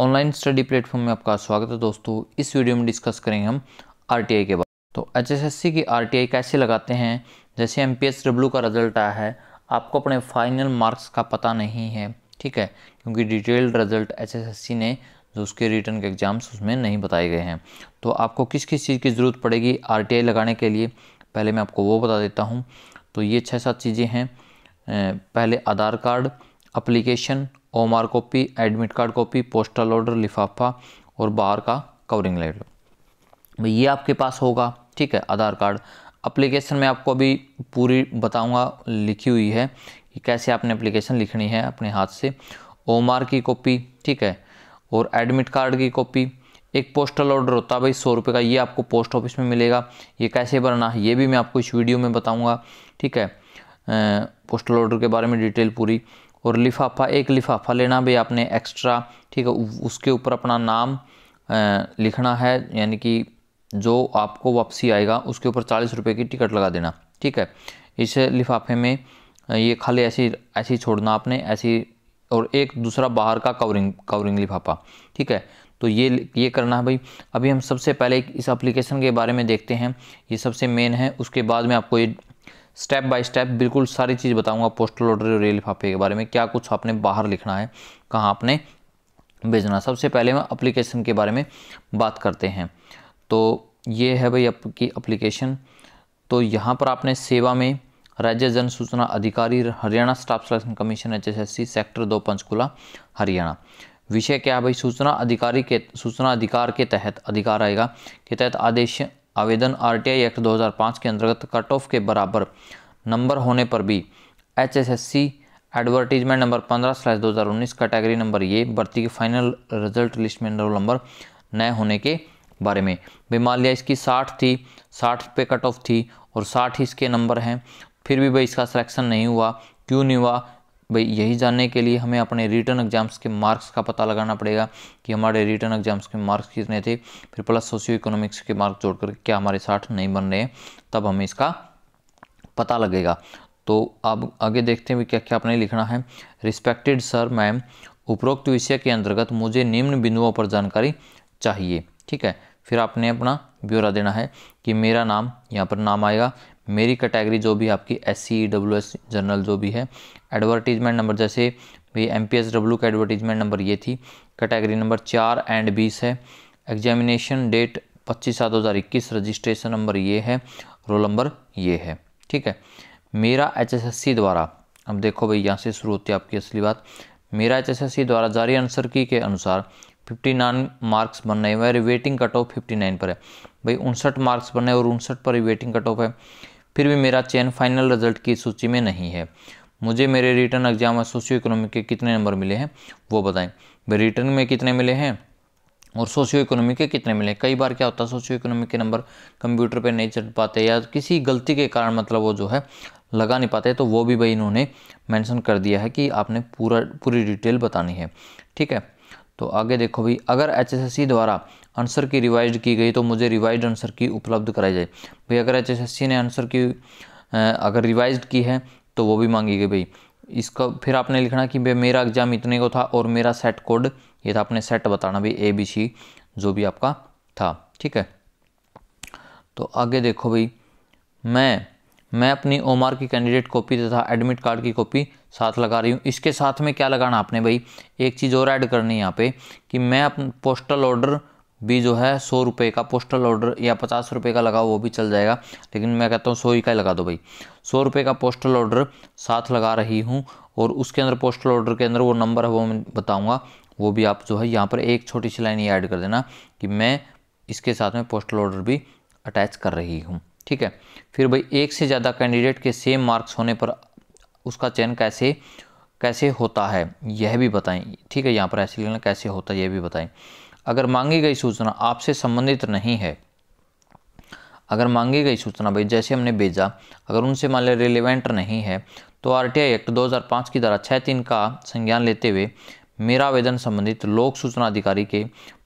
online study platform में आपका स्वागत है दोस्तों इस वीडियो में डिस्कस करेंगे हम आर के बारे में तो एच की आर कैसे लगाते हैं जैसे एम पी का रिजल्ट आया है आपको अपने फाइनल मार्क्स का पता नहीं है ठीक है क्योंकि डिटेल्ड रिजल्ट एच ने जो उसके रिटर्न के एग्ज़ाम्स उसमें नहीं बताए गए हैं तो आपको किस किस चीज़ की ज़रूरत पड़ेगी आर लगाने के लिए पहले मैं आपको वो बता देता हूँ तो ये छः सात चीज़ें हैं पहले Aadhaar card application OMR copy admit card copy postal order लिफाफा और बाहर का कवरिंग लेटर ये आपके पास होगा ठीक है आधार कार्ड अप्लीकेशन में आपको अभी पूरी बताऊंगा लिखी हुई है कि कैसे आपने अप्लीकेशन लिखनी है अपने हाथ से ओम आर की कॉपी ठीक है और एडमिट कार्ड की कॉपी एक पोस्टल ऑर्डर होता है भाई सौ रुपये का ये आपको पोस्ट ऑफिस में मिलेगा ये कैसे भरना है ये भी मैं आपको इस वीडियो में बताऊँगा ठीक है पोस्टल ऑर्डर के बारे में डिटेल पूरी और लिफाफा एक लिफाफा लेना भी आपने एक्स्ट्रा ठीक है उसके ऊपर अपना नाम लिखना है यानी कि जो आपको वापसी आएगा उसके ऊपर चालीस रुपये की टिकट लगा देना ठीक है इस लिफाफे में ये खाली ऐसी ऐसी छोड़ना आपने ऐसी और एक दूसरा बाहर का कवरिंग कवरिंग लिफाफा ठीक है तो ये ये करना है भाई अभी हम सबसे पहले इस एप्लीकेशन के बारे में देखते हैं ये सबसे मेन है उसके बाद में आपको ये स्टेप बाय स्टेप बिल्कुल सारी चीज़ बताऊंगा पोस्टल ऑर्डर और रेल लिफाफे के बारे में क्या कुछ आपने बाहर लिखना है कहाँ आपने भेजना सबसे पहले हम अप्लीकेशन के बारे में बात करते हैं तो ये है भाई आपकी अप्लीकेशन तो यहाँ पर आपने सेवा में राज्य जन सूचना अधिकारी Haryana staff selection commission H sector दो पंचकूला हरियाणा विषय क्या है भाई सूचना अधिकारी के सूचना अधिकार के तहत अधिकार आएगा के तहत आदेश आवेदन आर टी आई एक्ट पाँच के अंतर्गत कट ऑफ के बराबर नंबर होने पर भी H S S C advertisement number पंद्रह स्लैश दो हज़ार उन्नीस कैटेगरी नंबर ये भर्ती के फाइनल रिजल्ट लिस्ट में एनरोल नंबर नए होने के बारे में बीमालिया इसकी साठ थी साठ पे कट ऑफ थी और साठ इसके नंबर हैं फिर भी भाई इसका सिलेक्शन नहीं हुआ क्यों नहीं हुआ भाई यही जानने के लिए हमें अपने रिटर्न एग्जाम्स के मार्क्स का पता लगाना पड़ेगा कि हमारे रिटर्न एग्जाम्स के मार्क्स कितने थे फिर प्लस सोशियो इकोनॉमिक्स के मार्क्स जोड़ करके क्या हमारे साठ नहीं बन रहे हैं तब हमें इसका पता लगेगा तो अब आगे देखते हैं क्या क्या अपने लिखना है रिस्पेक्टेड सर मैम उपरोक्त विषय के अंतर्गत मुझे निम्न बिंदुओं पर जानकारी चाहिए ठीक है फिर आपने अपना ब्यौरा देना है कि मेरा नाम यहाँ पर नाम आएगा मेरी कैटेगरी जो भी आपकी S C W S general जो भी है एडवर्टीजमेंट नंबर जैसे भाई एम पी एस डब्ल्यू का एडवर्टीजमेंट नंबर ये थी कैटेगरी नंबर चार एंड बीस है एग्जामिनेशन डेट पच्चीस सात दो हज़ार इक्कीस रजिस्ट्रेशन नंबर ये है रोल नंबर ये है ठीक है मेरा एच एस एस सी द्वारा अब देखो भाई यहाँ से शुरू होती है आपकी असली बात मेरा एच एस एस सी द्वारा जारी आंसर की के अनुसार फिफ्टी नाइन मार्क्स बन रहे हैं waiting cut off fifty nine पर है भाई उनसठ मार्क्स बने और उनसठ पर वेटिंग कट ऑफ है फिर भी मेरा चयन फाइनल रिजल्ट की सूची में नहीं है मुझे मेरे रिटर्न एग्जाम में सोशियो इकोनॉमिक के कितने नंबर मिले हैं वो बताएं भाई रिटर्न में कितने मिले हैं और सोशियो इकोनॉमिक के कितने मिले कई बार क्या होता है सोशियो इकोनॉमिक के नंबर कंप्यूटर पर नहीं चढ़ पाते या किसी गलती के कारण मतलब वो जो है लगा नहीं पाते तो वो भी भाई इन्होंने मेंशन कर दिया है कि आपने पूरा पूरी डिटेल बतानी है ठीक है तो आगे देखो भाई अगर एच द्वारा आंसर की रिवाइज की गई तो मुझे रिवाइज आंसर की उपलब्ध कराई जाए भाई अगर एच ने आंसर की अगर रिवाइज की है तो वो भी मांगी गई भाई इसका फिर आपने लिखना कि भाई मेरा एग्जाम इतने को था और मेरा सेट कोड ये था आपने सेट बताना भाई ए बी सी जो भी आपका था ठीक है तो आगे देखो भाई मैं मैं अपनी ओमार की कैंडिडेट कॉपी तथा एडमिट कार्ड की कॉपी साथ लगा रही हूँ इसके साथ में क्या लगाना आपने भाई एक चीज़ और ऐड करनी है यहाँ पे कि मैं अपन पोस्टल ऑर्डर भी जो है सौ रुपये का पोस्टल ऑर्डर या पचास रुपये का लगाओ वो भी चल जाएगा लेकिन मैं कहता हूँ सौ ही का ही लगा दो भाई सौ रुपये का पोस्टल ऑर्डर साथ लगा रही हूँ और उसके अंदर पोस्टल ऑर्डर के अंदर वो नंबर है वो मैं बताऊँगा वो भी आप जो है यहाँ पर एक छोटी सी लाइन ये ऐड कर देना कि मैं इसके साथ में पोस्टल ऑर्डर भी अटैच कर रही हूँ ठीक है फिर भाई एक से ज़्यादा कैंडिडेट के सेम मार्क्स होने पर उसका चयन कैसे कैसे होता है यह भी बताएं ठीक है यहाँ पर ऐसे लेना कैसे होता है यह भी बताएं अगर मांगी गई सूचना आपसे संबंधित नहीं है अगर मांगी गई सूचना भाई जैसे हमने भेजा अगर उनसे मान लिया रिलेवेंट नहीं है तो आई एक्ट 2005 की धारा छः तीन का संज्ञान लेते हुए मेरा आवेदन संबंधित लोक सूचना अधिकारी के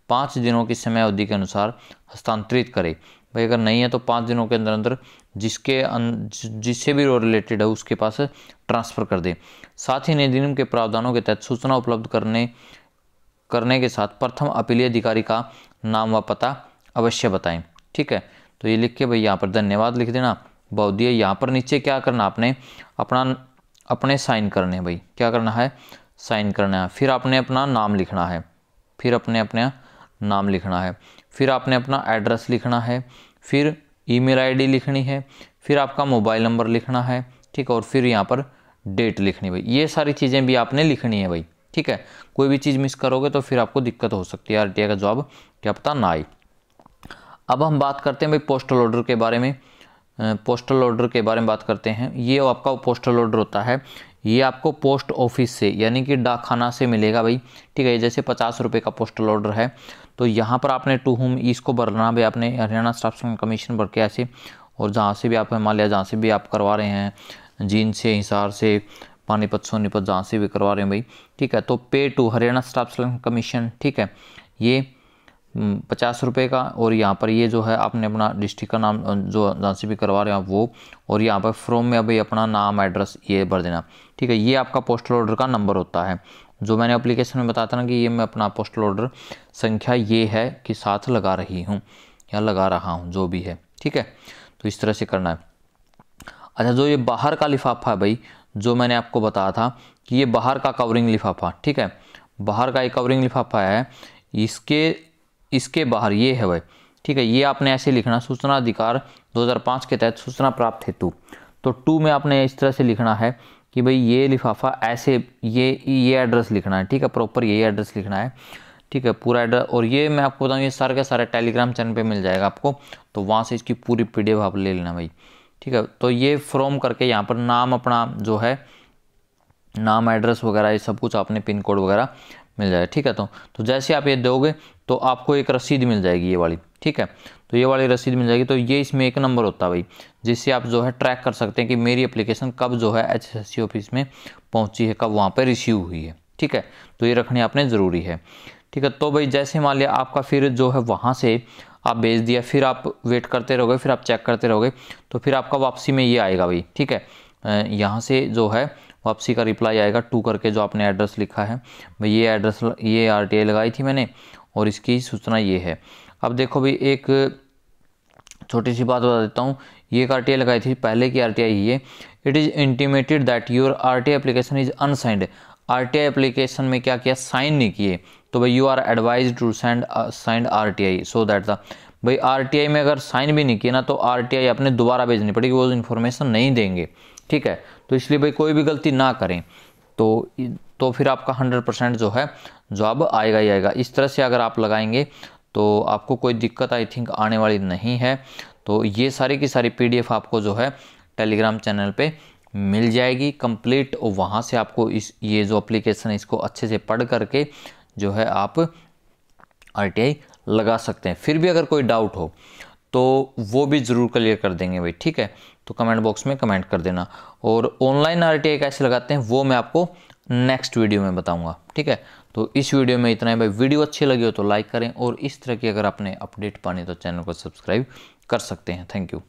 पाँच दिनों की समय अवधि के अनुसार हस्तांतरित करे भाई अगर नहीं है तो पाँच दिनों के अंदर अंदर जिसके अन, जिससे भी वो रिलेटेड है उसके पास ट्रांसफ़र कर दें साथ ही नए दिन के प्रावधानों के तहत सूचना उपलब्ध करने करने के साथ प्रथम अपीलीय अधिकारी का नाम व पता अवश्य बताएं ठीक है तो ये लिख के भाई यहाँ पर धन्यवाद लिख देना दिए यहाँ पर नीचे क्या करना आपने अपना अपने साइन करने भाई क्या करना है साइन करना है फिर आपने अपना नाम लिखना है फिर अपने अपने नाम लिखना है फिर आपने अपना एड्रेस लिखना है फिर ईमेल आईडी लिखनी है फिर आपका मोबाइल नंबर लिखना है ठीक है और फिर यहाँ पर डेट लिखनी भाई ये सारी चीज़ें भी आपने लिखनी है भाई ठीक है कोई भी चीज़ मिस करोगे तो फिर आपको दिक्कत हो सकती है आर का जॉब क्या पता ना आई अब हम बात करते हैं भाई पोस्टल ऑर्डर के बारे में पोस्टल ऑर्डर के बारे में बात करते हैं ये आपका पोस्टल ऑर्डर होता है ये आपको पोस्ट ऑफिस से यानी कि डाकखाना से मिलेगा भाई ठीक है जैसे पचास रुपये का पोस्टल ऑर्डर है तो यहाँ पर आपने टू होम इसको भरना भी आपने हरियाणा स्टाफ कमीशन भर के ऐसे और जहाँ से भी आप हिमालय जहाँ से भी आप करवा रहे हैं जींद से हिसार से पानीपत सोनीपत जहाँ से भी करवा रहे हैं भाई ठीक है तो pay to Haryana staff selection commission ठीक है ये हम्म, पचास रुपये का और यहाँ पर ये जो है आपने अपना डिस्ट्रिक्ट का नाम जो जहाँ से भी करवा रहे हैं वो और यहाँ पर फॉर्म में अभी अपना नाम एड्रेस ये भर देना ठीक है ये आपका पोस्टल ऑर्डर का नंबर होता है जो मैंने अप्लीकेशन में बताया था ना कि ये मैं अपना पोस्टल ऑर्डर संख्या ये है कि साथ लगा रही हूँ या लगा रहा हूँ जो भी है ठीक है तो इस तरह से करना है अच्छा जो ये बाहर का लिफाफा है भाई जो मैंने आपको बताया था कि ये बाहर का कवरिंग लिफाफा ठीक है बाहर का एक कवरिंग लिफाफा है इसके इसके बाहर ये है भाई ठीक है ये आपने ऐसे लिखना सूचना अधिकार 2005 के तहत सूचना प्राप्त हेतु तो टू में आपने इस तरह से लिखना है कि भाई ये लिफाफा ऐसे ये ये एड्रेस लिखना है ठीक है प्रॉपर ये एड्रेस लिखना है ठीक है पूरा एड्रेस और ये मैं आपको बताऊँ ये सारे के सारे टेलीग्राम चैनल पर मिल जाएगा आपको तो वहाँ से इसकी पूरी पी आप ले लेना भाई ठीक है तो ये फ्रॉम करके यहाँ पर नाम अपना जो है नाम एड्रेस वगैरह ये सब कुछ आपने पिन कोड वगैरह मिल जाएगा ठीक है तो तो जैसे आप ये दोगे तो आपको एक रसीद मिल जाएगी ये वाली ठीक है तो ये वाली रसीद मिल जाएगी तो ये इसमें एक नंबर होता है भाई जिससे आप जो है ट्रैक कर सकते हैं कि मेरी एप्लीकेशन कब जो है एच ऑफिस में पहुंची है कब वहाँ पर रिसीव हुई है ठीक है तो ये रखनी आपने ज़रूरी है ठीक है तो भाई जैसे मान लिया आपका फिर जो है वहाँ से आप भेज दिया फिर आप वेट करते रहोगे फिर आप चेक करते रहोगे तो फिर आपका वापसी में ये आएगा भाई ठीक है यहाँ से जो है वापसी का रिप्लाई आएगा टू करके जो आपने एड्रेस लिखा है भाई ये एड्रेस ये आर लगाई थी मैंने और इसकी सूचना ये है अब देखो भाई एक छोटी सी बात बता देता हूँ ये एक आर लगाई थी पहले की आर ही है it is intimated that your R T application is unsigned R T application में क्या किया साइन नहीं किए तो भाई you are advised to send signed R T I so that the भाई आर टी आई में अगर साइन भी नहीं किया ना तो आर टी आई अपने दोबारा भेजनी पड़ेगी वो इन्फॉर्मेशन नहीं देंगे ठीक है तो इसलिए भाई कोई भी गलती ना करें तो तो फिर आपका हंड्रेड परसेंट जो है जॉब आएगा ही आएगा इस तरह से अगर आप लगाएंगे तो आपको कोई दिक्कत आई थिंक आने वाली नहीं है तो ये सारी की सारी एफ आपको जो है टेलीग्राम चैनल पर मिल जाएगी कंप्लीट वहाँ से आपको इस ये जो अप्लीकेशन है इसको अच्छे से पढ़ करके जो है आप आर लगा सकते हैं फिर भी अगर कोई डाउट हो तो वो भी ज़रूर क्लियर कर देंगे भाई ठीक है तो कमेंट बॉक्स में कमेंट कर देना और ऑनलाइन आर कैसे लगाते हैं वो मैं आपको नेक्स्ट वीडियो में बताऊंगा ठीक है तो इस वीडियो में इतना ही भाई वीडियो अच्छी लगी हो तो लाइक करें और इस तरह की अगर आपने अपडेट पानी तो चैनल को सब्सक्राइब कर सकते हैं थैंक यू